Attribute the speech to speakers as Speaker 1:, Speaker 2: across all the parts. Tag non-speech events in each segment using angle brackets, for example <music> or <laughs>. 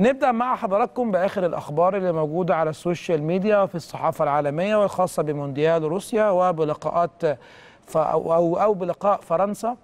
Speaker 1: نبدأ مع حضراتكم بآخر الأخبار اللي موجودة على السوشيال ميديا وفي الصحافة العالمية والخاصة بمونديال روسيا وبلقاءات ف... أو أو بلقاء فرنسا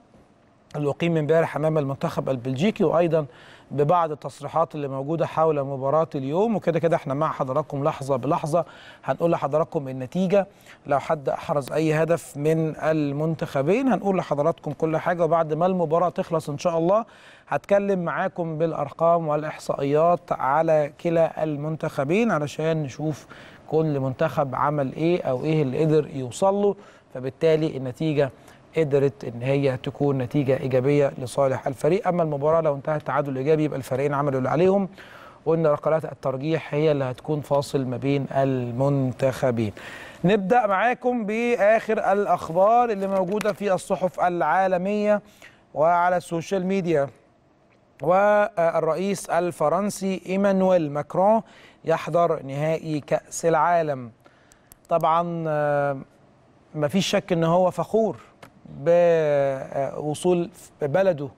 Speaker 1: اللي أقيم امبارح أمام المنتخب البلجيكي وأيضا ببعض التصريحات اللي موجوده حول مباراه اليوم وكده كده احنا مع حضراتكم لحظه بلحظه هنقول لحضراتكم النتيجه لو حد احرز اي هدف من المنتخبين هنقول لحضراتكم كل حاجه وبعد ما المباراه تخلص ان شاء الله هتكلم معاكم بالارقام والاحصائيات على كلا المنتخبين علشان نشوف كل منتخب عمل ايه او ايه اللي قدر يوصل له فبالتالي النتيجه قدرت ان هي تكون نتيجه ايجابيه لصالح الفريق اما المباراه لو انتهت تعادل ايجابي يبقى الفريقين عملوا اللي عليهم وان ركلات الترجيح هي اللي هتكون فاصل ما بين المنتخبين نبدا معاكم باخر الاخبار اللي موجوده في الصحف العالميه وعلى السوشيال ميديا والرئيس الفرنسي ايمانويل ماكرون يحضر نهائي كاس العالم طبعا آه، مفيش شك ان هو فخور بوصول بلده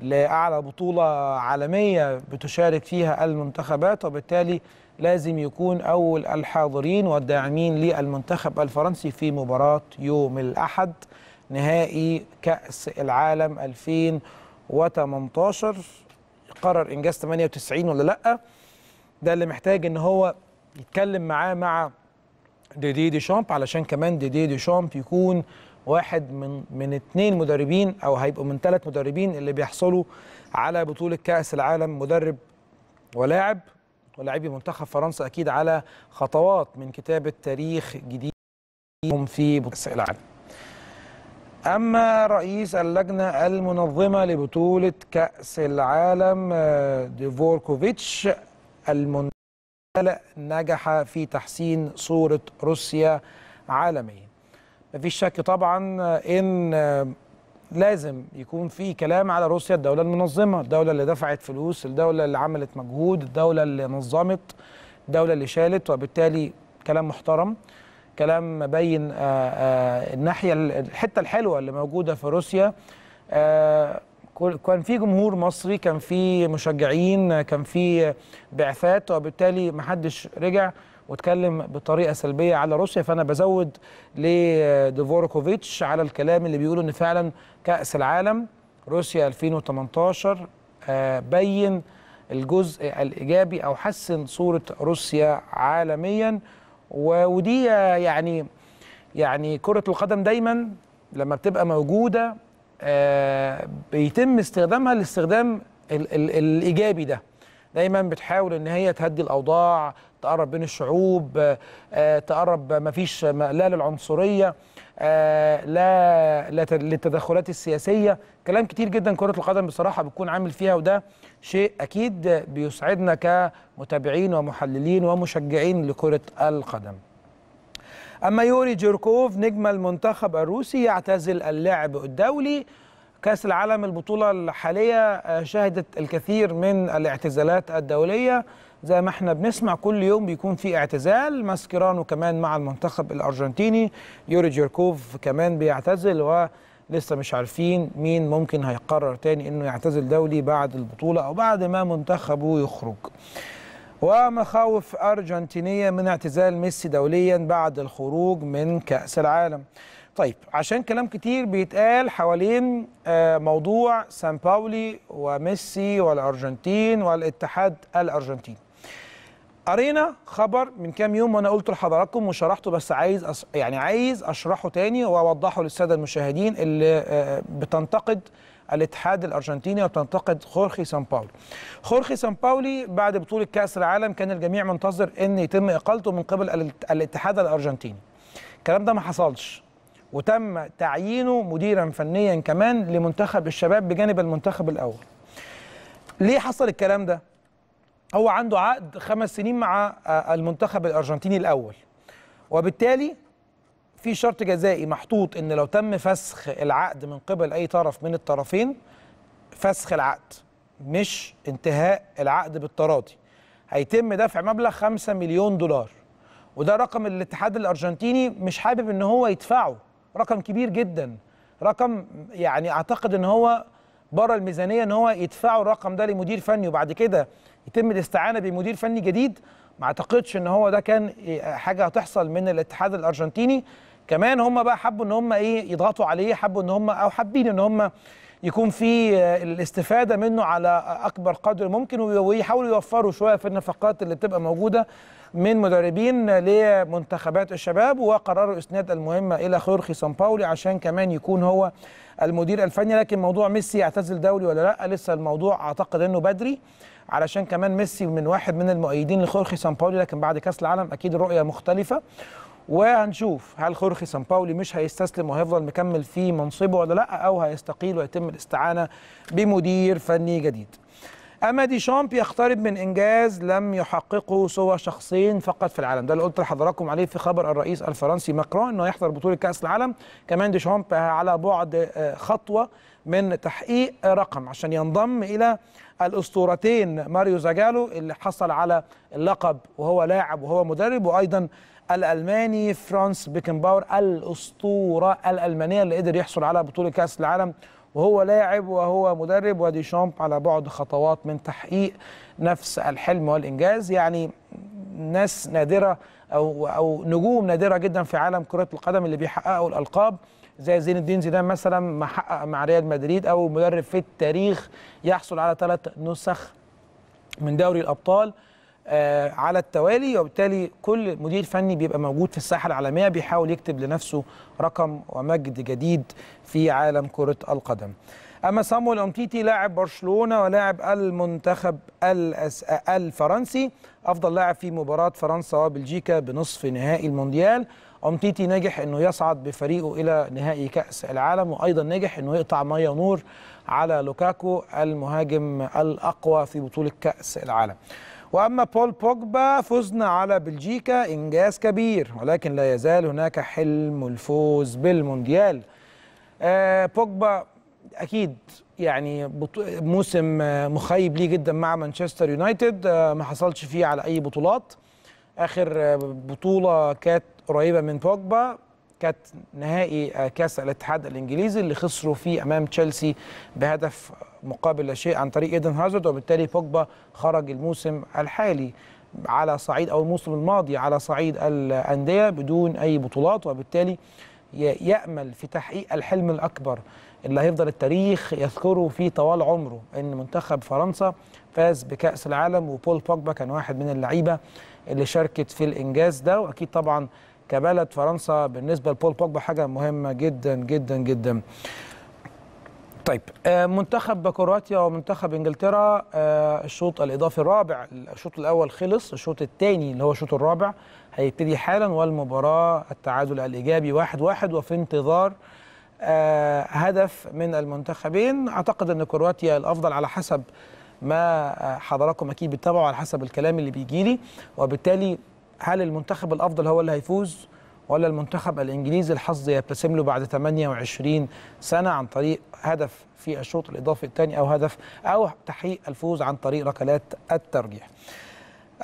Speaker 1: لأعلى بطولة عالمية بتشارك فيها المنتخبات وبالتالي لازم يكون أول الحاضرين والداعمين للمنتخب الفرنسي في مباراة يوم الأحد نهائي كأس العالم 2018 قرر إنجاز 98 ولا لأ ده اللي محتاج إن هو يتكلم معاه مع ديدي شامب علشان كمان ديدي شامب يكون واحد من من اثنين مدربين او هيبقوا من ثلاث مدربين اللي بيحصلوا على بطوله كاس العالم مدرب ولاعب ولاعبي منتخب فرنسا اكيد على خطوات من كتابه تاريخ جديد في كاس العالم. اما رئيس اللجنه المنظمه لبطوله كاس العالم آه، ديفوركوفيتش المنتخب نجح في تحسين صوره روسيا عالميا. مفيش شك طبعا ان لازم يكون في كلام على روسيا الدوله المنظمه الدوله اللي دفعت فلوس الدوله اللي عملت مجهود الدوله اللي نظمت الدوله اللي شالت وبالتالي كلام محترم كلام بين آه، آه، الناحيه الحته الحلوه اللي موجوده في روسيا آه، كان في جمهور مصري كان في مشجعين كان في بعثات وبالتالي محدش رجع واتكلم بطريقه سلبيه على روسيا فانا بزود لديفوركوفيتش على الكلام اللي بيقولوا ان فعلا كاس العالم روسيا 2018 آه، بين الجزء الايجابي او حسن صوره روسيا عالميا ودي يعني يعني كره القدم دايما لما بتبقى موجوده آه، بيتم استخدامها لاستخدام الايجابي ده دايما بتحاول ان هي تهدي الاوضاع تقرب بين الشعوب آه، آه، تقرب ما فيش لا للعنصريه آه، لا للتدخلات السياسيه كلام كتير جدا كره القدم بصراحه بتكون عامل فيها وده شيء اكيد بيسعدنا كمتابعين ومحللين ومشجعين لكره القدم اما يوري جيركوف نجم المنتخب الروسي يعتزل اللعب الدولي كأس العالم البطولة الحالية شهدت الكثير من الاعتزالات الدولية زي ما احنا بنسمع كل يوم بيكون في اعتزال ماسكيرانو كمان مع المنتخب الارجنتيني يوري جيركوف كمان بيعتزل و لسه مش عارفين مين ممكن هيقرر تاني انه يعتزل دولي بعد البطوله او بعد ما منتخبه يخرج ومخاوف أرجنتينية من اعتزال ميسي دوليا بعد الخروج من كأس العالم طيب عشان كلام كتير بيتقال حوالين آه، موضوع سان باولي وميسي والأرجنتين والاتحاد الأرجنتيني قرينا خبر من كام يوم وانا قلته لحضراتكم وشرحته بس عايز أص... يعني عايز اشرحه تاني واوضحه للساده المشاهدين اللي آه، آه، بتنتقد الاتحاد الارجنتيني وبتنتقد خورخي سان باولي. خورخي سان باولي بعد بطوله كاس العالم كان الجميع منتظر ان يتم اقالته من قبل الاتحاد الارجنتيني. الكلام ده ما حصلش وتم تعيينه مديرا فنيا كمان لمنتخب الشباب بجانب المنتخب الاول. ليه حصل الكلام ده؟ هو عنده عقد خمس سنين مع آه، المنتخب الارجنتيني الاول وبالتالي في شرط جزائي محطوط ان لو تم فسخ العقد من قبل اي طرف من الطرفين فسخ العقد مش انتهاء العقد بالتراضي هيتم دفع مبلغ 5 مليون دولار وده رقم الاتحاد الارجنتيني مش حابب ان هو يدفعه رقم كبير جدا رقم يعني اعتقد ان هو بره الميزانيه ان هو يدفعوا الرقم ده لمدير فني وبعد كده يتم الاستعانه بمدير فني جديد ما اعتقدش ان هو ده كان حاجه هتحصل من الاتحاد الارجنتيني كمان هم بقى حبوا ان هم ايه يضغطوا عليه حبوا ان هم او حابين ان هم يكون في الاستفاده منه على اكبر قدر ممكن ويحاولوا يوفروا شويه في النفقات اللي بتبقى موجوده من مدربين لمنتخبات الشباب وقرروا اسناد المهمه الى خورخي سان باولي عشان كمان يكون هو المدير الفني لكن موضوع ميسي يعتزل دولي ولا لا لسه الموضوع اعتقد انه بدري علشان كمان ميسي من واحد من المؤيدين لخورخي سان باولي لكن بعد كاس العالم اكيد الرؤيه مختلفه وهنشوف هل خورخي سان باولي مش هيستسلم وهيفضل مكمل في منصبه ولا لا او هيستقيل ويتم الاستعانه بمدير فني جديد اما ديشامب يقترب من انجاز لم يحققه سوى شخصين فقط في العالم ده اللي قلت لحضراتكم عليه في خبر الرئيس الفرنسي ماكرون انه هيحضر بطوله كاس العالم كمان ديشامب على بعد آه، خطوه من تحقيق رقم عشان ينضم إلى الأسطورتين ماريو زاجالو اللي حصل على اللقب وهو لاعب وهو مدرب وأيضا الألماني فرانس بيكنباور الأسطورة الألمانية اللي قدر يحصل على بطولة كأس العالم وهو لاعب وهو مدرب وديشامب على بعد خطوات من تحقيق نفس الحلم والإنجاز يعني ناس نادرة أو أو نجوم نادرة جدا في عالم كرة القدم اللي بيحققوا الألقاب زي زين الدين زيدان مثلا ما حقق مع ريال مدريد او مدرب في التاريخ يحصل على ثلاث نسخ من دوري الابطال آه، على التوالي وبالتالي كل مدير فني بيبقى موجود في الساحه العالميه بيحاول يكتب لنفسه رقم ومجد جديد في عالم كره القدم. اما صامويل امتيتي لاعب برشلونه ولاعب المنتخب الفرنسي افضل لاعب في مباراه فرنسا وبلجيكا بنصف نهائي المونديال أمتيتي نجح أنه يصعد بفريقه إلى نهائي كأس العالم وأيضا نجح أنه يقطع ميا نور على لوكاكو المهاجم الأقوى في بطولة كأس العالم واما بول بوجبا فزنا على بلجيكا انجاز كبير ولكن لا يزال هناك حلم الفوز بالمونديال آه بوجبا اكيد يعني موسم آه، مخيب ليه جدا مع مانشستر يونايتد آه ما حصلش فيه على اي بطولات اخر آه، بطوله كانت قريبه من بوجبا كانت نهائي كاس الاتحاد الانجليزي اللي خسروا فيه امام تشيلسي بهدف مقابل لا شيء عن طريق ايدن هازارد وبالتالي بوجبا خرج الموسم الحالي على صعيد او الموسم الماضي على صعيد الانديه بدون اي بطولات وبالتالي يامل في تحقيق الحلم الاكبر اللي هيفضل التاريخ يذكره في طوال عمره ان منتخب فرنسا فاز بكاس العالم وبول بوجبا كان واحد من اللعيبه اللي شاركت في الانجاز ده واكيد طبعا كبلد فرنسا بالنسبه لبول بوجبا حاجه مهمه جدا جدا جدا طيب آه، منتخب كرواتيا ومنتخب انجلترا آه، الشوط الاضافي الرابع الشوط الاول خلص الشوط الثاني اللي هو الشوط الرابع هيبتدي حالا والمباراه التعادل الايجابي واحد واحد وفي انتظار آه، هدف من المنتخبين اعتقد ان كرواتيا الافضل على حسب ما حضراتكم اكيد بتتابعوا على حسب الكلام اللي بيجي لي وبالتالي هل المنتخب الافضل هو اللي هيفوز ولا المنتخب الانجليزي الحظ يبتسم له بعد 28 سنه عن طريق هدف في الشوط الاضافي الثاني او هدف او تحقيق الفوز عن طريق ركلات الترجيح.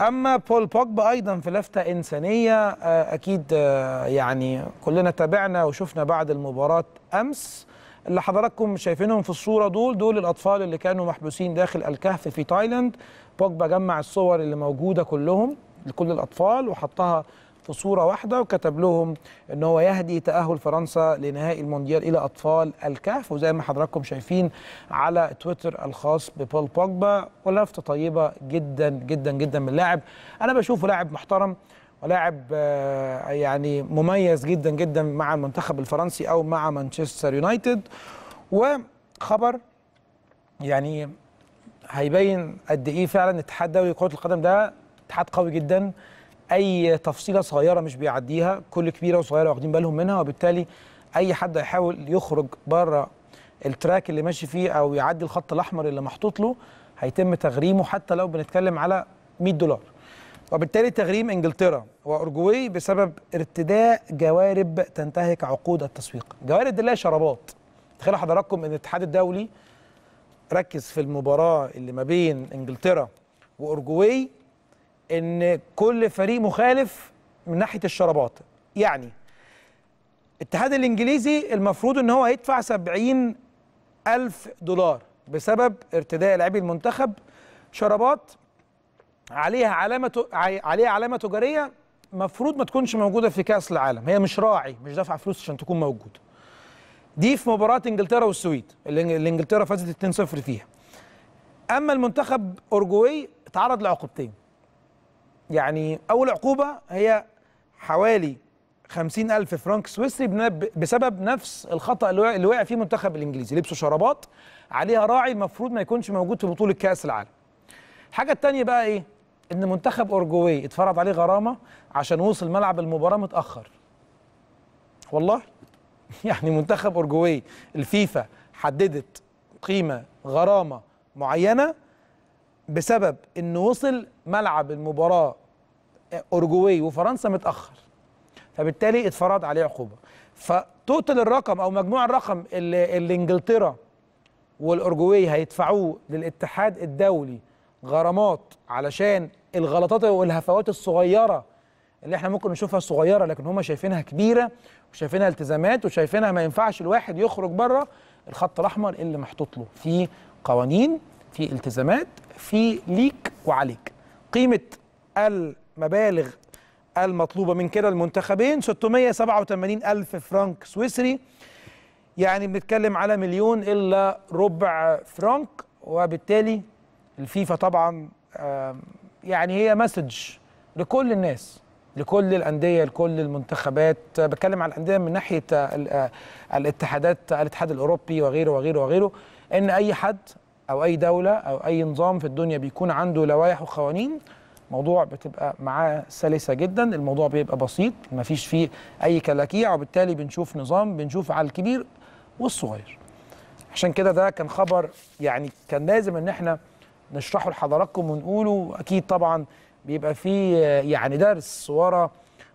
Speaker 1: اما بول بوجبا ايضا في لفته انسانيه آه، اكيد آه، يعني كلنا تابعنا وشفنا بعد المباراه امس اللي حضراتكم شايفينهم في الصوره دول دول الاطفال اللي كانوا محبوسين داخل الكهف في تايلاند بوجبا جمع الصور اللي موجوده كلهم لكل الاطفال وحطها في صوره واحده وكتب لهم ان هو يهدي تاهل فرنسا لنهائي المونديال الى اطفال الكهف وزي ما حضراتكم شايفين على تويتر الخاص ببول بوجبا ولفته طيبه جدا جدا جدا من اللاعب انا بشوفه لاعب محترم ولاعب آه، يعني مميز جدا جدا مع المنتخب الفرنسي او مع مانشستر يونايتد وخبر يعني هيبين قد ايه فعلا الاتحاد الدولي لكره القدم ده اتحاد قوي جدا اي تفصيله صغيره مش بيعديها كل كبيره وصغيره واخدين بالهم منها وبالتالي اي حد هيحاول يخرج بره التراك اللي ماشي فيه او يعدي الخط الاحمر اللي محطوط له هيتم تغريمه حتى لو بنتكلم على 100 دولار وبالتالي تغريم انجلترا واورجواي بسبب ارتداء جوارب تنتهك عقود التسويق جوارب دي اللي هي شرابات تخيلوا حضراتكم ان الاتحاد الدولي ركز في المباراه اللي ما بين انجلترا واورجواي ان كل فريق مخالف من ناحيه الشرابات يعني الاتحاد الانجليزي المفروض ان هو هيدفع 70 الف دولار بسبب ارتداء لاعبي المنتخب شرابات عليها علامه عليها علامه تجاريه مفروض ما تكونش موجوده في كاس العالم هي مش راعي مش دافعه فلوس عشان تكون موجوده دي في مباراه انجلترا والسويد اللي انجلترا فازت 2-0 فيها اما المنتخب اورجواي اتعرض لعقوبتين يعني أول عقوبة هي حوالي 50 ألف فرنك سويسري بسبب نفس الخطأ اللي وقع فيه المنتخب الإنجليزي لبسوا شرابات عليها راعي المفروض ما يكونش موجود في بطولة كأس العالم الحاجة الثانيه بقى إيه؟ إن منتخب أورجواي اتفرض عليه غرامة عشان وصل ملعب المباراة متأخر والله <laughs> يعني منتخب أورجواي الفيفا حددت قيمة غرامة معينة بسبب انه وصل ملعب المباراه اورجواي وفرنسا متاخر فبالتالي اتفرض عليه عقوبه فتوتل الرقم او مجموع الرقم اللي, اللي انجلترا والاورجواي هيدفعوه للاتحاد الدولي غرامات علشان الغلطات والهفوات الصغيره اللي احنا ممكن نشوفها صغيره لكن هم شايفينها كبيره وشايفينها التزامات وشايفينها ما ينفعش الواحد يخرج بره الخط الاحمر اللي محطوط له في قوانين في التزامات في ليك وعليك قيمه ال مبالغ المطلوبة من كلا المنتخبين 687 ألف فرنك سويسري يعني بنتكلم على مليون إلا ربع فرنك وبالتالي الفيفا طبعا يعني هي مسج لكل الناس لكل الانديه لكل المنتخبات بتكلم على الانديه من ناحيه آه، الاتحادات الاتحاد الاوروبي وغيره وغيره وغيره ان اي حد او اي دوله او اي نظام في الدنيا بيكون عنده لوائح وقوانين موضوع بتبقى معاه سلسه جدا الموضوع بيبقى بسيط ما فيش فيه اي كلاكيع وبالتالي بنشوف نظام بنشوف على الكبير والصغير عشان كده ده كان خبر يعني كان لازم ان احنا نشرحه لحضراتكم ونقوله اكيد طبعا بيبقى فيه يعني درس ورا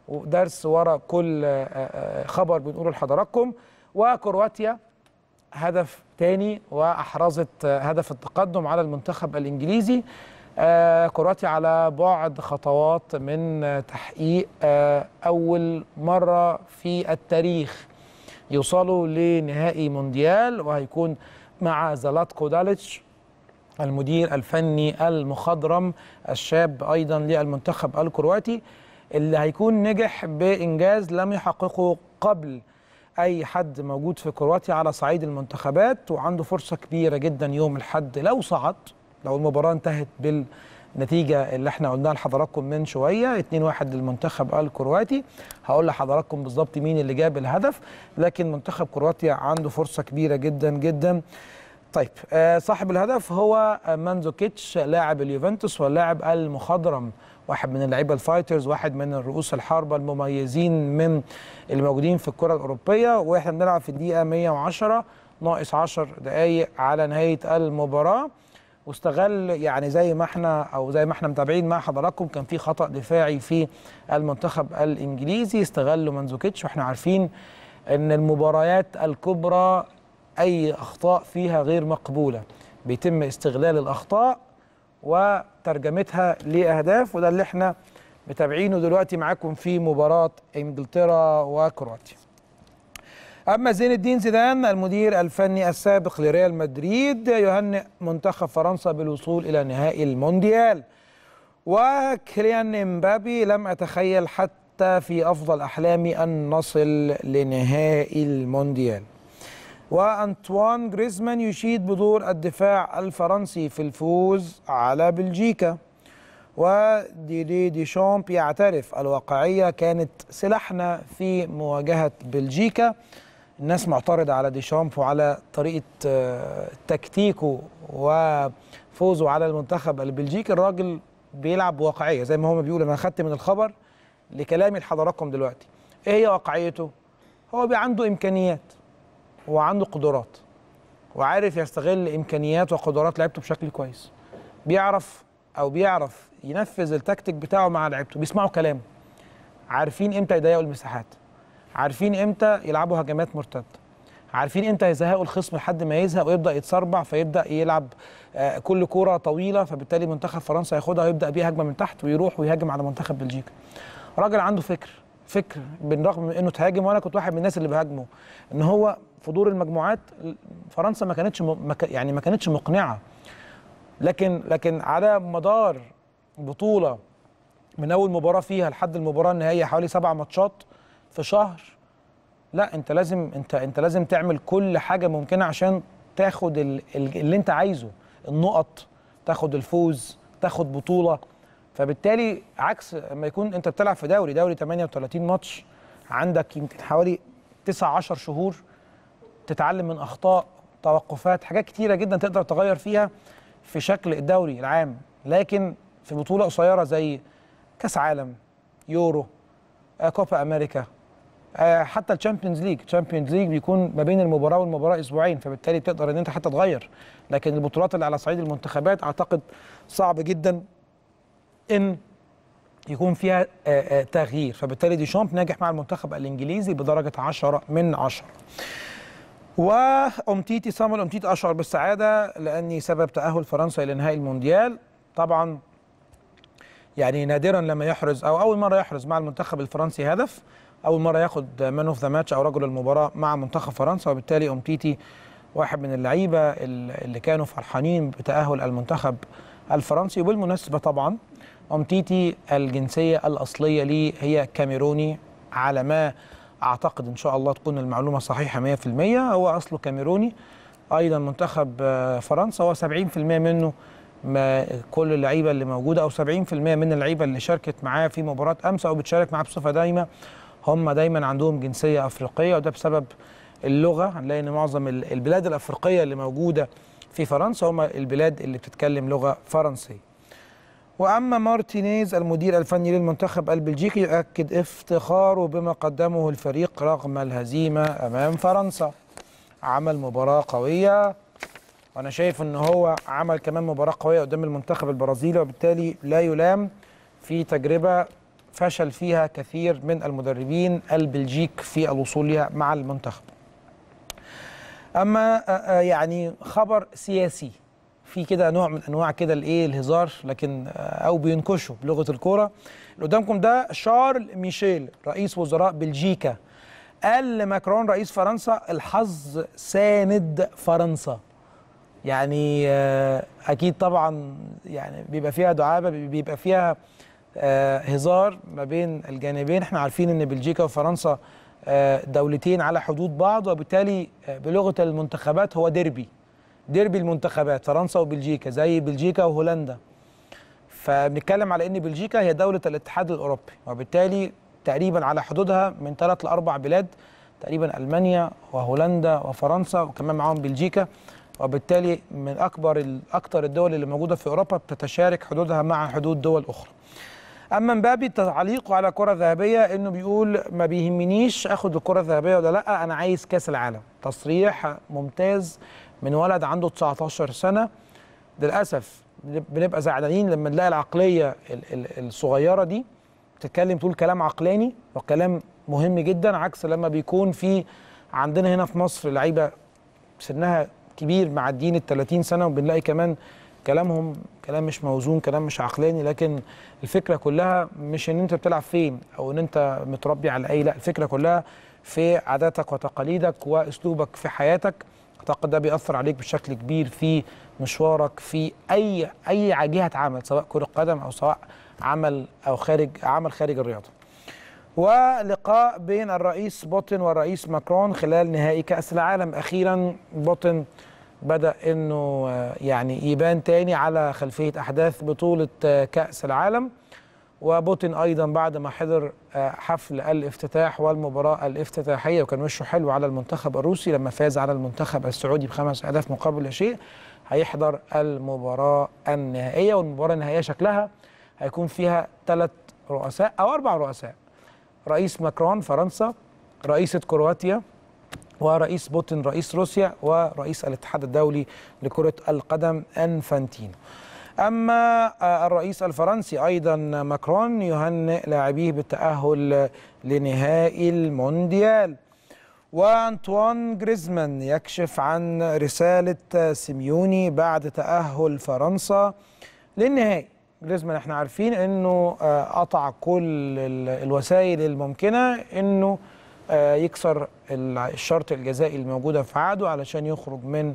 Speaker 1: ودرس ورا كل آه، آه، خبر بنقوله لحضراتكم وكرواتيا هدف تاني واحرزت آه، هدف التقدم على المنتخب الانجليزي آه، كرواتيا على بعد خطوات من تحقيق آه، أول مرة في التاريخ يوصلوا لنهائي مونديال وهيكون مع زلاتكو داليتش المدير الفني المخضرم الشاب أيضا للمنتخب الكرواتي اللي هيكون نجح بإنجاز لم يحققه قبل أي حد موجود في كرواتيا على صعيد المنتخبات وعنده فرصة كبيرة جدا يوم الحد لو صعد لو المباراه انتهت بال اللي احنا قلناها لحضراتكم من شوية 2-1 للمنتخب الكرواتي هقول لحضراتكم بالظبط مين اللي جاب الهدف لكن منتخب كرواتيا عنده فرصة كبيرة جدا جدا طيب آه، صاحب الهدف هو مانزوكيتش لاعب اليوفنتوس واللاعب المخضرم واحد من اللعيبه الفايترز واحد من الرؤوس الحربه المميزين من الموجودين في الكره الاوروبيه واحنا بنلعب في الدقيقه 110 ناقص 10 دقائق على نهايه المباراه واستغل يعني زي ما احنا او زي ما احنا متابعين مع حضراتكم كان في خطا دفاعي في المنتخب الانجليزي استغله منزوكيتش واحنا عارفين ان المباريات الكبرى اي اخطاء فيها غير مقبوله بيتم استغلال الاخطاء وترجمتها لاهداف وده اللي احنا متابعينه دلوقتي معاكم في مباراه انجلترا وكرواتيا أما زين الدين زيدان المدير الفني السابق لريال مدريد يهنئ منتخب فرنسا بالوصول إلى نهائي المونديال وكليان امبابي لم أتخيل حتى في أفضل أحلامي أن نصل لنهائي المونديال وأنطوان جريزمان يشيد بدور الدفاع الفرنسي في الفوز على بلجيكا وديدي ديشامب يعترف الواقعية كانت سلاحنا في مواجهة بلجيكا الناس معترضه على ديشامب وعلى طريقه آه، تكتيكه وفوزه على المنتخب البلجيكي الراجل بيلعب بواقعيه زي ما هما بيقول انا خدت من الخبر لكلامي لحضراتكم دلوقتي ايه هي واقعيته هو عنده امكانيات وعنده قدرات وعارف يستغل امكانيات وقدرات لعيبته بشكل كويس بيعرف او بيعرف ينفذ التكتيك بتاعه مع لعيبته بيسمعوا كلامه عارفين امتى يضيقوا المساحات عارفين امتى يلعبوا هجمات مرتده عارفين امتى يزهقوا الخصم لحد ما يزهق ويبدا يتسربع فيبدا يلعب آه، كل كوره طويله فبالتالي منتخب فرنسا ياخدها ويبدا بيها هجمه من تحت ويروح ويهاجم على منتخب بلجيكا راجل عنده فكر فكر بالرغم من انه تهاجم وانا كنت واحد من الناس اللي بهاجمه ان هو في دور المجموعات فرنسا ما كانتش يعني ما كانتش مقنعه لكن لكن على مدار بطوله من اول مباراه فيها لحد المباراه النهائيه حوالي سبع ماتشات في شهر لا انت لازم انت انت لازم تعمل كل حاجه ممكنه عشان تاخد اللي انت عايزه النقط تاخد الفوز تاخد بطوله فبالتالي عكس ما يكون انت بتلعب في دوري دوري 38 ماتش عندك يمكن حوالي 9 10 شهور تتعلم من اخطاء توقفات حاجات كتيره جدا تقدر تغير فيها في شكل الدوري العام لكن في بطوله قصيره زي كاس عالم يورو آه، كوبا امريكا آه، حتى الشامبيونز ليج الشامبيونز ليج بيكون ما بين المباراه والمباراه اسبوعين فبالتالي تقدر ان انت حتى تغير لكن البطولات اللي على صعيد المنتخبات اعتقد صعب جدا ان يكون فيها آه، آه، تغيير فبالتالي ديشامب ناجح مع المنتخب الانجليزي بدرجه 10 من 10 وامتيتي صامل امتيتي اشعر بالسعاده لاني سبب تاهل فرنسا الى نهائي المونديال طبعا يعني نادرا لما يحرز او اول مره يحرز مع المنتخب الفرنسي هدف اول مره ياخد مان اوف ذا ماتش او رجل المباراه مع منتخب فرنسا وبالتالي امتيتي واحد من اللعيبه اللي كانوا فرحانين بتاهل المنتخب الفرنسي وبالمناسبه طبعا امتيتي الجنسيه الاصليه ليه هي كاميروني على ما اعتقد ان شاء الله تكون المعلومه صحيحه 100% هو اصله كاميروني ايضا منتخب فرنسا هو 70% منه ما كل اللعيبه اللي موجوده او 70% من اللعيبه اللي شاركت معاه في مباراه امس او بتشارك معاه بصفه دايمه هم دايما عندهم جنسيه افريقيه وده بسبب اللغه هنلاقي ان معظم البلاد الافريقيه اللي موجوده في فرنسا هم البلاد اللي بتتكلم لغه فرنسيه واما مارتينيز المدير الفني للمنتخب البلجيكي يؤكد افتخاره بما قدمه الفريق رغم الهزيمه امام فرنسا عمل مباراه قويه وانا شايف ان هو عمل كمان مباراه قويه قدام المنتخب البرازيلي وبالتالي لا يلام في تجربه فشل فيها كثير من المدربين البلجيك في الوصول لها مع المنتخب اما آه، آه، يعني خبر سياسي في كده نوع من انواع كده الايه الهزار لكن آه، او بينكشوا بلغه الكوره اللي قدامكم ده شارل ميشيل رئيس وزراء بلجيكا قال لماكرون رئيس فرنسا الحظ ساند فرنسا يعني اكيد طبعا يعني بيبقى فيها دعابه بيبقى فيها آه، هزار ما بين الجانبين احنا عارفين ان بلجيكا وفرنسا آه، دولتين على حدود بعض وبالتالي آه، بلغه المنتخبات هو ديربي ديربي المنتخبات فرنسا وبلجيكا زي بلجيكا وهولندا فبنتكلم على ان بلجيكا هي دوله الاتحاد الاوروبي وبالتالي تقريبا على حدودها من ثلاث لاربع بلاد تقريبا المانيا وهولندا وفرنسا وكمان معاهم بلجيكا وبالتالي من اكبر اكثر الدول اللي موجوده في اوروبا بتتشارك حدودها مع حدود دول اخرى اما مبابي تعليقه على كره ذهبيه انه بيقول ما بيهمنيش اخد الكره الذهبيه ولا لا انا عايز كاس العالم تصريح ممتاز من ولد عنده 19 سنه للاسف بنبقى زعلانين لما نلاقي العقليه الصغيره دي بتتكلم تقول كلام عقلاني وكلام مهم جدا عكس لما بيكون في عندنا هنا في مصر لعيبه سنها كبير معديين ال 30 سنه وبنلاقي كمان كلامهم كلام مش موزون كلام مش عقلاني لكن الفكره كلها مش ان انت بتلعب فين او ان انت متربي على اي لا الفكره كلها في عاداتك وتقاليدك واسلوبك في حياتك اعتقد ده بيأثر عليك بشكل كبير في مشوارك في اي اي جهه عمل سواء كره قدم او سواء عمل او خارج عمل خارج الرياضه. ولقاء بين الرئيس بوتين والرئيس ماكرون خلال نهائي كأس العالم أخيرا بوتين بدأ أنه آه، يعني يبان تاني على خلفية أحداث بطولة آه، كأس العالم وبوتين أيضا بعد ما حضر آه، حفل الافتتاح والمباراة الافتتاحية وكان وشه حلو على المنتخب الروسي لما فاز على المنتخب السعودي بخمس أهداف مقابل لا شيء هيحضر المباراة النهائية والمباراة النهائية شكلها هيكون فيها ثلاث رؤساء أو أربع رؤساء رئيس ماكرون فرنسا رئيسة كرواتيا ورئيس بوتين رئيس روسيا ورئيس الاتحاد الدولي لكرة القدم أنفانتينو أما آه، الرئيس الفرنسي أيضا ماكرون يهنئ لاعبيه بالتأهل لنهائي المونديال وأنطوان جريزمان يكشف عن رسالة سيميوني بعد تأهل فرنسا للنهائي جريزمان احنا عارفين انه آه، قطع كل الوسائل الممكنة انه آه، يكسر الشرط الجزائي الموجوده في عهده علشان يخرج من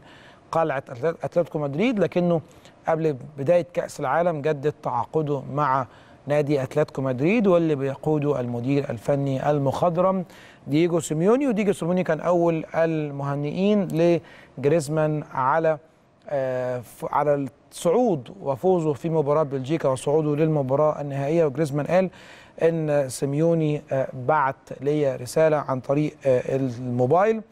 Speaker 1: قلعه اتلتيكو مدريد لكنه قبل بدايه كاس العالم جدد تعاقده مع نادي اتلتيكو مدريد واللي بيقوده المدير الفني المخضرم دييجو سيميوني ودييجو سيميوني كان اول المهنئين لجريزمان على آه، على الصعود وفوزه في مباراه بلجيكا وصعوده للمباراه النهائيه وجريزمان قال ان سيميوني آه، بعت ليا رساله عن طريق آه، الموبايل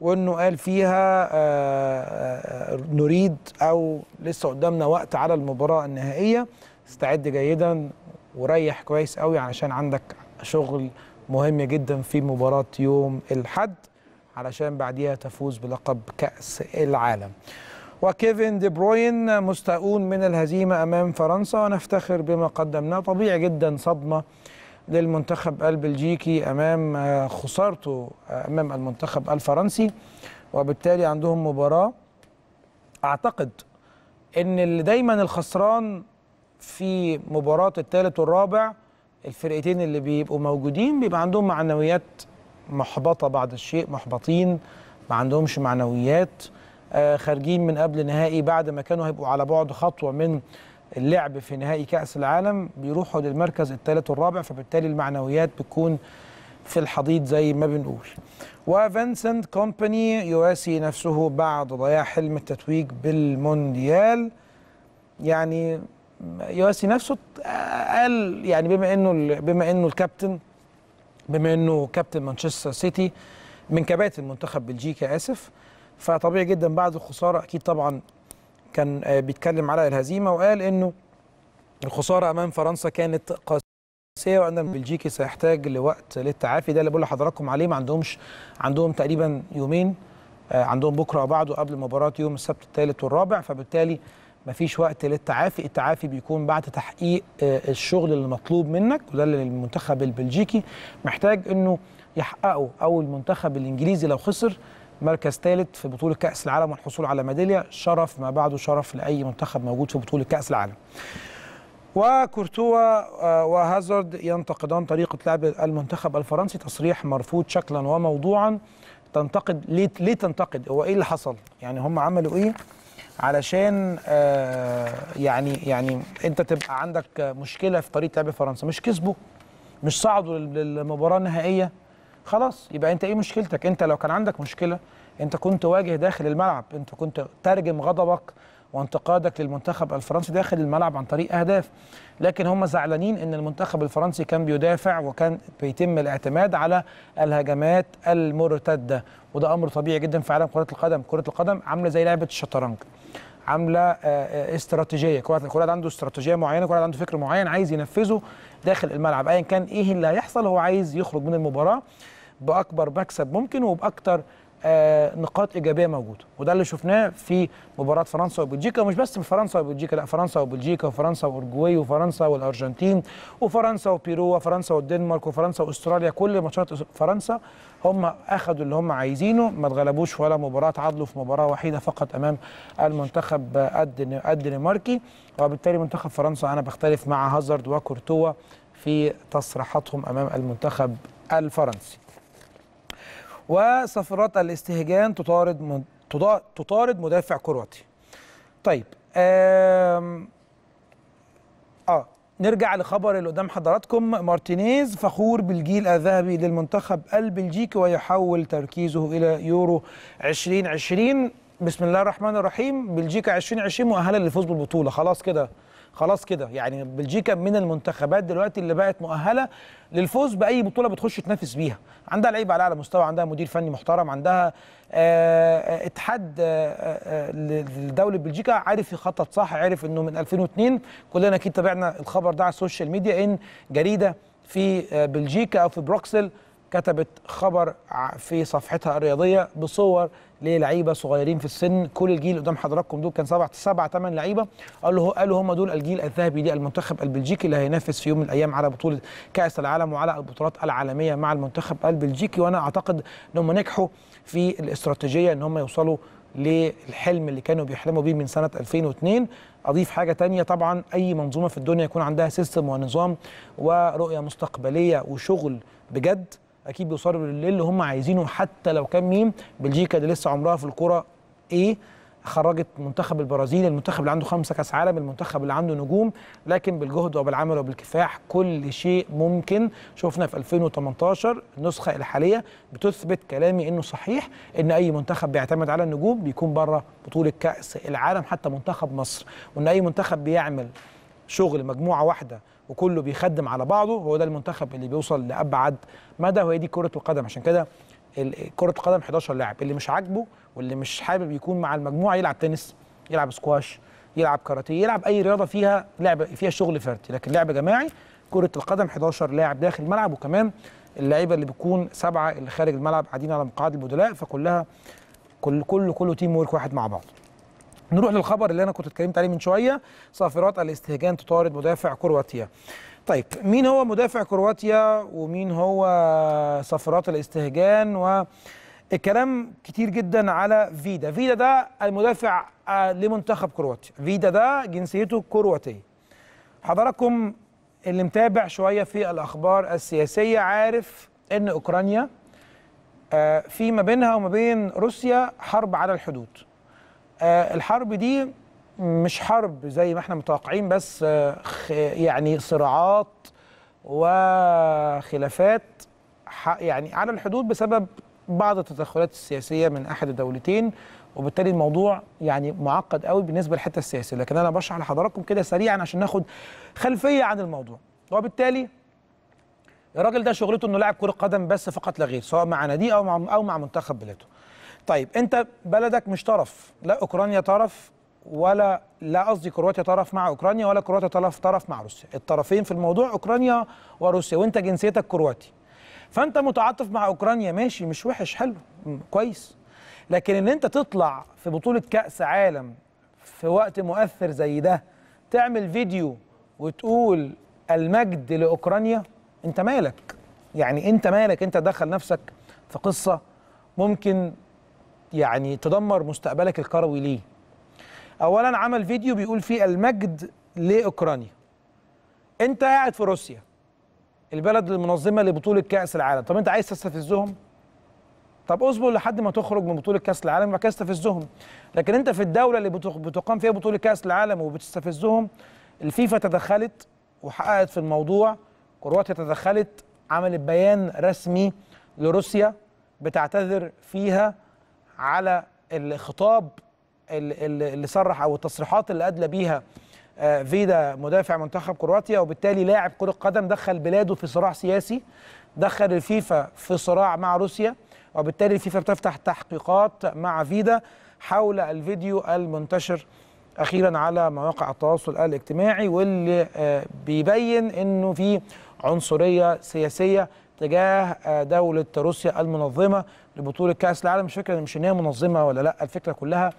Speaker 1: وانه قال فيها آه، نريد او لسه قدامنا وقت على المباراه النهائيه استعد جيدا وريح كويس قوي علشان عندك شغل مهم جدا في مباراه يوم الاحد علشان بعديها تفوز بلقب كاس العالم وكيفن دي بروين مستاؤون من الهزيمه امام فرنسا ونفتخر بما قدمناه طبيعي جدا صدمه للمنتخب البلجيكي امام آه، خسارته آه، امام المنتخب الفرنسي وبالتالي عندهم مباراه اعتقد ان اللي دايما الخسران في مباراه الثالث والرابع الفرقتين اللي بيبقوا موجودين بيبقى عندهم معنويات محبطه بعض الشيء محبطين ما عندهمش معنويات آه، خارجين من قبل نهائي بعد ما كانوا هيبقوا على بعد خطوه من اللعب في نهائي كأس العالم بيروحوا للمركز الثالث والرابع فبالتالي المعنويات بتكون في الحضيض زي ما بنقول وفنسنت كومباني يواسي نفسه بعد ضياع حلم التتويج بالمونديال يعني يواسي نفسه قال يعني بما انه بما انه الكابتن بما انه كابتن مانشستر سيتي من كباتن منتخب بلجيكا اسف فطبيعي جدا بعد الخساره اكيد طبعا كان آه، بيتكلم على الهزيمه وقال انه الخساره امام فرنسا كانت قاسيه وان البلجيكي سيحتاج لوقت للتعافي ده اللي بقول لحضراتكم عليه ما عندهمش عندهم تقريبا يومين آه، عندهم بكره وبعده قبل مباراه يوم السبت الثالث والرابع فبالتالي ما فيش وقت للتعافي التعافي بيكون بعد تحقيق آه، الشغل اللي مطلوب منك وده اللي المنتخب البلجيكي محتاج انه يحققه او المنتخب الانجليزي لو خسر مركز ثالث في بطوله كاس العالم والحصول على ميداليه شرف ما بعده شرف لاي منتخب موجود في بطوله كاس العالم وكورتوا آه، وهازارد ينتقدان طريقه لعب المنتخب الفرنسي تصريح مرفوض شكلا وموضوعا تنتقد ليه ليه تنتقد هو ايه اللي حصل يعني هم عملوا ايه علشان آه، يعني يعني انت تبقى عندك مشكله في طريقه لعب فرنسا مش كسبوا مش صعدوا للمباراه النهائيه خلاص يبقى انت ايه مشكلتك انت لو كان عندك مشكله انت كنت واجه داخل الملعب انت كنت ترجم غضبك وانتقادك للمنتخب الفرنسي داخل الملعب عن طريق اهداف لكن هم زعلانين ان المنتخب الفرنسي كان بيدافع وكان بيتم الاعتماد على الهجمات المرتده وده امر طبيعي جدا في عالم كره القدم كره القدم عامله زي لعبه الشطرنج عامله آه، آه، استراتيجيه كل واحد عنده استراتيجيه معينه كل واحد عنده فكر معين عايز ينفذه داخل الملعب ايا كان ايه اللي هيحصل هو عايز يخرج من المباراه باكبر مكسب ممكن وباكثر آه، نقاط ايجابيه موجوده وده اللي شفناه في مباراه فرنسا وبلجيكا ومش بس فرنسا وبلجيكا لا فرنسا وبلجيكا وفرنسا واورجواي وفرنسا والارجنتين وفرنسا وبيرو وفرنسا والدنمارك وفرنسا واستراليا كل ماتشات فرنسا هم اخذوا اللي هم عايزينه ما اتغلبوش ولا مباراه تعادلوا في مباراه وحيده فقط امام المنتخب الدنماركي وبالتالي منتخب فرنسا انا بختلف مع هازارد وكورتوا في تصريحاتهم امام المنتخب الفرنسي وصفرات الاستهجان تطارد تطارد مدافع كرواتي طيب اه نرجع لخبر اللي قدام حضراتكم مارتينيز فخور بالجيل الذهبي للمنتخب البلجيكي ويحول تركيزه الى يورو 2020 بسم الله الرحمن الرحيم بلجيكا 2020 مؤهله للفوز بالبطوله خلاص كده خلاص كده يعني بلجيكا من المنتخبات دلوقتي اللي بقت مؤهله للفوز باي بطوله بتخش تنافس بيها عندها لعيبه على اعلى مستوى عندها مدير فني محترم عندها آه, آه، اتحاد آه،, آه،, آه لدوله بلجيكا عارف يخطط صح عارف انه من 2002 كلنا اكيد تابعنا الخبر ده على السوشيال ميديا ان جريده في بلجيكا او في بروكسل كتبت خبر في صفحتها الرياضيه بصور للعيبه صغيرين في السن كل الجيل قدام حضراتكم دول كان سبع سبع ثمان لعيبه قالوا قالوا هم دول الجيل الذهبي للمنتخب البلجيكي اللي هينافس في يوم من الايام على بطوله كاس العالم وعلى البطولات العالميه مع المنتخب البلجيكي وانا اعتقد ان هم نجحوا في الاستراتيجيه ان هم يوصلوا للحلم اللي كانوا بيحلموا بيه من سنه 2002 اضيف حاجه تانية طبعا اي منظومه في الدنيا يكون عندها سيستم ونظام ورؤيه مستقبليه وشغل بجد اكيد بيصاروا للي هم عايزينه حتى لو كان مين بلجيكا دي لسه عمرها في الكوره ايه خرجت منتخب البرازيل المنتخب اللي عنده خمسة كاس عالم المنتخب اللي عنده نجوم لكن بالجهد وبالعمل وبالكفاح كل شيء ممكن شفنا في 2018 النسخة الحالية بتثبت كلامي انه صحيح ان اي منتخب بيعتمد على النجوم بيكون بره بطولة كأس العالم حتى منتخب مصر وان اي منتخب بيعمل شغل مجموعة واحدة وكله بيخدم على بعضه هو ده المنتخب اللي بيوصل لابعد مدى وهي دي كره القدم عشان كده كره القدم 11 لاعب اللي مش عاجبه واللي مش حابب يكون مع المجموعه يلعب تنس يلعب سكواش يلعب كاراتيه يلعب اي رياضه فيها لعب فيها شغل فردي لكن لعب جماعي كره القدم 11 لاعب داخل الملعب وكمان اللعيبه اللي بتكون سبعه اللي خارج الملعب قاعدين على مقاعد البدلاء فكلها كل كله كله تيم ورك واحد مع بعض نروح للخبر اللي انا كنت اتكلمت عليه من شويه صافرات الاستهجان تطارد مدافع كرواتيا طيب مين هو مدافع كرواتيا ومين هو صافرات الاستهجان و الكلام كتير جدا على فيدا فيدا ده المدافع آه، لمنتخب كرواتيا فيدا ده جنسيته كرواتيه حضراتكم اللي متابع شويه في الاخبار السياسيه عارف ان اوكرانيا آه، في ما بينها وما بين روسيا حرب على الحدود آه، الحرب دي مش حرب زي ما احنا متوقعين بس آه، يعني صراعات وخلافات يعني على الحدود بسبب بعض التدخلات السياسيه من احد الدولتين وبالتالي الموضوع يعني معقد قوي بالنسبه للحته السياسيه لكن انا بشرح لحضراتكم كده سريعا عشان ناخد خلفيه عن الموضوع وبالتالي الراجل ده شغلته انه لاعب كره قدم بس فقط لا غير سواء مع نادي او مع او مع منتخب بلاده طيب انت بلدك مش طرف لا اوكرانيا طرف ولا لا قصدي كرواتيا طرف مع اوكرانيا ولا كرواتيا طرف طرف مع روسيا الطرفين في الموضوع اوكرانيا وروسيا وانت جنسيتك كرواتي فانت متعاطف مع اوكرانيا ماشي مش وحش حلو كويس لكن ان انت تطلع في بطوله كاس عالم في وقت مؤثر زي ده تعمل فيديو وتقول المجد لاوكرانيا انت مالك يعني انت مالك انت دخل نفسك في قصه ممكن يعني تدمر مستقبلك الكروي ليه اولا عمل فيديو بيقول فيه المجد لاوكرانيا انت قاعد في روسيا البلد المنظمه لبطوله كاس العالم طب انت عايز تستفزهم طب اصبر لحد ما تخرج من بطوله كاس العالم وبعد كده تستفزهم لكن انت في الدوله اللي بتقام فيها بطوله كاس العالم وبتستفزهم الفيفا تدخلت وحققت في الموضوع كرواتيا تدخلت عملت بيان رسمي لروسيا بتعتذر فيها على الخطاب اللي صرح او التصريحات اللي ادلى بيها آه، فيدا مدافع منتخب كرواتيا وبالتالي لاعب كره قدم دخل بلاده في صراع سياسي دخل الفيفا في صراع مع روسيا وبالتالي الفيفا بتفتح تحقيقات مع فيدا حول الفيديو المنتشر اخيرا على مواقع التواصل الاجتماعي واللي آه، بيبين انه في عنصريه سياسيه تجاه آه، دوله روسيا المنظمه لبطوله كاس العالم مش فكره مش ان هي منظمه ولا لا الفكره كلها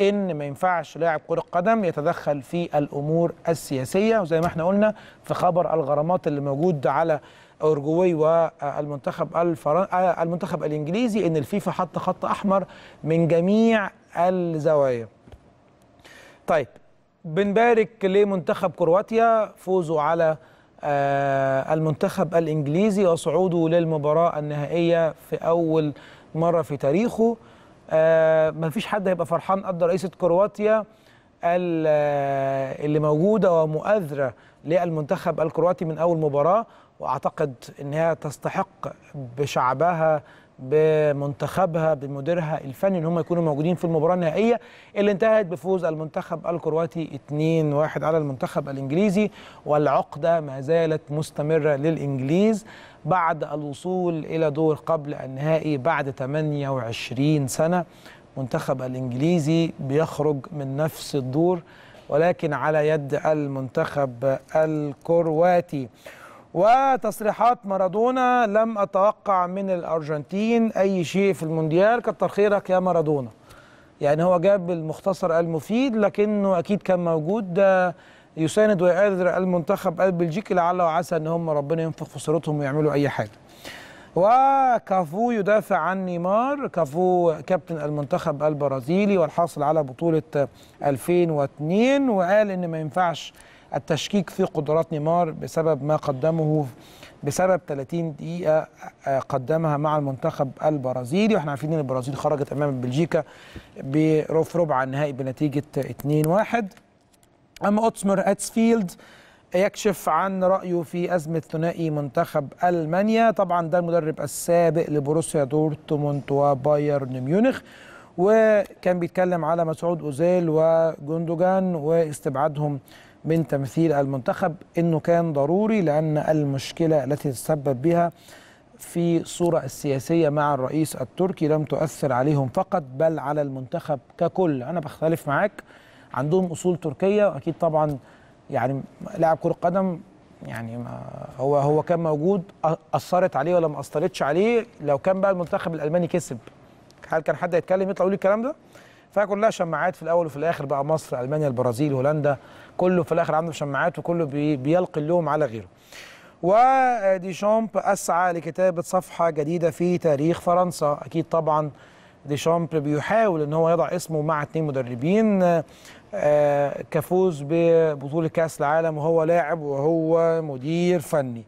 Speaker 1: ان ما ينفعش لاعب كره قدم يتدخل في الامور السياسيه وزي ما احنا قلنا في خبر الغرامات اللي موجود على اورجواي والمنتخب الفرن... آه، المنتخب الانجليزي ان الفيفا حط خط احمر من جميع الزوايا. طيب بنبارك لمنتخب كرواتيا فوزه على آه، المنتخب الإنجليزي وصعوده للمباراة النهائية في أول مرة في تاريخه آه، ما فيش حد هيبقى فرحان قد رئيسة كرواتيا آه، اللي موجودة ومؤذرة للمنتخب الكرواتي من أول مباراة وأعتقد أنها تستحق بشعبها بمنتخبها بمديرها الفني ان هم يكونوا موجودين في المباراه النهائيه اللي انتهت بفوز المنتخب الكرواتي 2-1 على المنتخب الانجليزي والعقده ما زالت مستمره للانجليز بعد الوصول الى دور قبل النهائي بعد 28 سنه منتخب الانجليزي بيخرج من نفس الدور ولكن على يد المنتخب الكرواتي وتصريحات مارادونا لم أتوقع من الأرجنتين أي شيء في المونديال كتر خيرك يا مارادونا يعني هو جاب المختصر المفيد لكنه أكيد كان موجود آه، يساند ويقدر المنتخب البلجيكي لعل وعسى ان هم ربنا ينفخ في صورتهم ويعملوا اي حاجه. وكافو يدافع عن نيمار، كافو كابتن المنتخب البرازيلي والحاصل على بطوله 2002 آه، وقال ان ما ينفعش التشكيك في قدرات نيمار بسبب ما قدمه بسبب 30 دقيقة آه، قدمها مع المنتخب البرازيلي واحنا عارفين ان البرازيل خرجت امام بلجيكا بروف ربع النهائي بنتيجة 2-1 اما اوتسمر اتسفيلد يكشف عن رأيه في أزمة ثنائي منتخب ألمانيا طبعا ده المدرب السابق لبروسيا دورتموند وبايرن ميونخ وكان بيتكلم على مسعود أوزيل وجندوجان واستبعادهم من تمثيل المنتخب انه كان ضروري لان المشكله التي تسبب بها في صورة السياسية مع الرئيس التركي لم تؤثر عليهم فقط بل على المنتخب ككل أنا بختلف معاك عندهم أصول تركية وأكيد طبعا يعني لاعب كرة قدم يعني ما هو هو كان موجود أثرت عليه ولا ما أثرتش عليه لو كان بقى المنتخب الألماني كسب هل كان حد يتكلم يطلع يقول الكلام ده؟ فكلها شماعات في الأول وفي الآخر بقى مصر ألمانيا البرازيل هولندا كله في الاخر عنده شماعات وكله بي بيلقي اللوم على غيره وديشامب اسعى لكتابه صفحه جديده في تاريخ فرنسا اكيد طبعا ديشامب بيحاول ان هو يضع اسمه مع اثنين مدربين آه، كفوز ببطوله كاس العالم وهو لاعب وهو مدير فني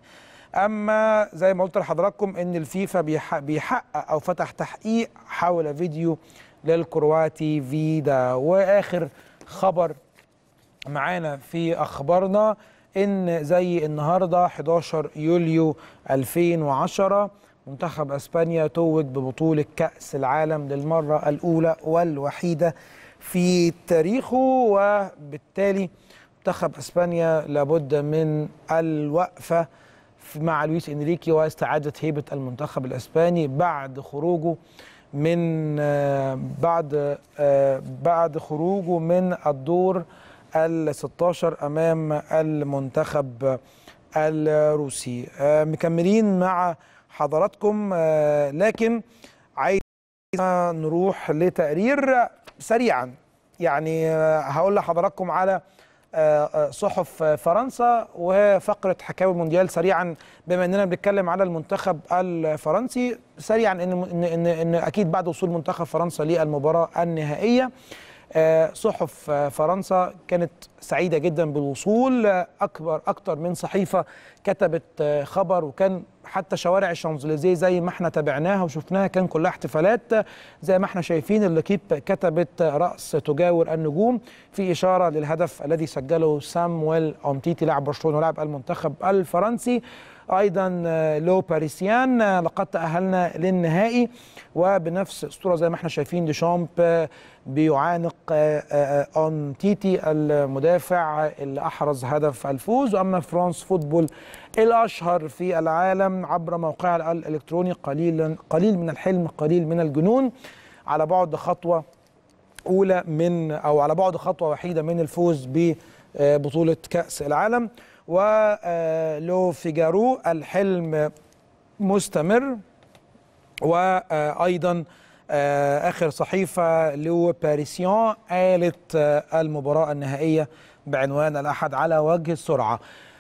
Speaker 1: اما زي ما قلت لحضراتكم ان الفيفا بيحقق او فتح تحقيق حول فيديو للكرواتي فيدا واخر خبر معانا في اخبارنا ان زي النهارده 11 يوليو 2010 منتخب اسبانيا توج ببطوله كاس العالم للمره الاولى والوحيده في تاريخه وبالتالي منتخب اسبانيا لابد من الوقفه مع لويس انريكي واستعاده هيبه المنتخب الاسباني بعد خروجه من آه، بعد آه، بعد خروجه من الدور ال 16 امام المنتخب الروسي آه، مكملين مع حضراتكم آه، لكن عايز نروح لتقرير سريعا يعني آه، هقول لحضراتكم على صحف فرنسا وفقرة حكاوي المونديال سريعا بما اننا بنتكلم على المنتخب الفرنسي سريعا ان ان ان اكيد بعد وصول منتخب فرنسا للمباراة النهائية آه، صحف آه، فرنسا كانت سعيده جدا بالوصول آه، اكبر اكتر من صحيفه كتبت خبر وكان حتى شوارع الشانزليزيه زي ما احنا تابعناها وشفناها كان كلها احتفالات زي ما احنا شايفين الليكيب كتبت راس تجاور النجوم في اشاره للهدف الذي سجله سامويل اونتيتي لاعب برشلونه ولاعب المنتخب الفرنسي ايضا لو باريسيان لقد تاهلنا للنهائي وبنفس الصوره زي ما احنا شايفين ديشامب بيعانق اون آه، آه، آه، تيتي المدافع اللي احرز هدف الفوز واما فرانس فوتبول الاشهر في العالم عبر موقعها الالكتروني قليلا قليل من الحلم قليل من الجنون على بعد خطوه اولى من او على بعد خطوه وحيده من الفوز ببطوله كاس العالم ولو فيجارو الحلم مستمر وايضا آه، اخر صحيفه لو باريسيون قالت آه، المباراه النهائيه بعنوان الاحد على وجه السرعه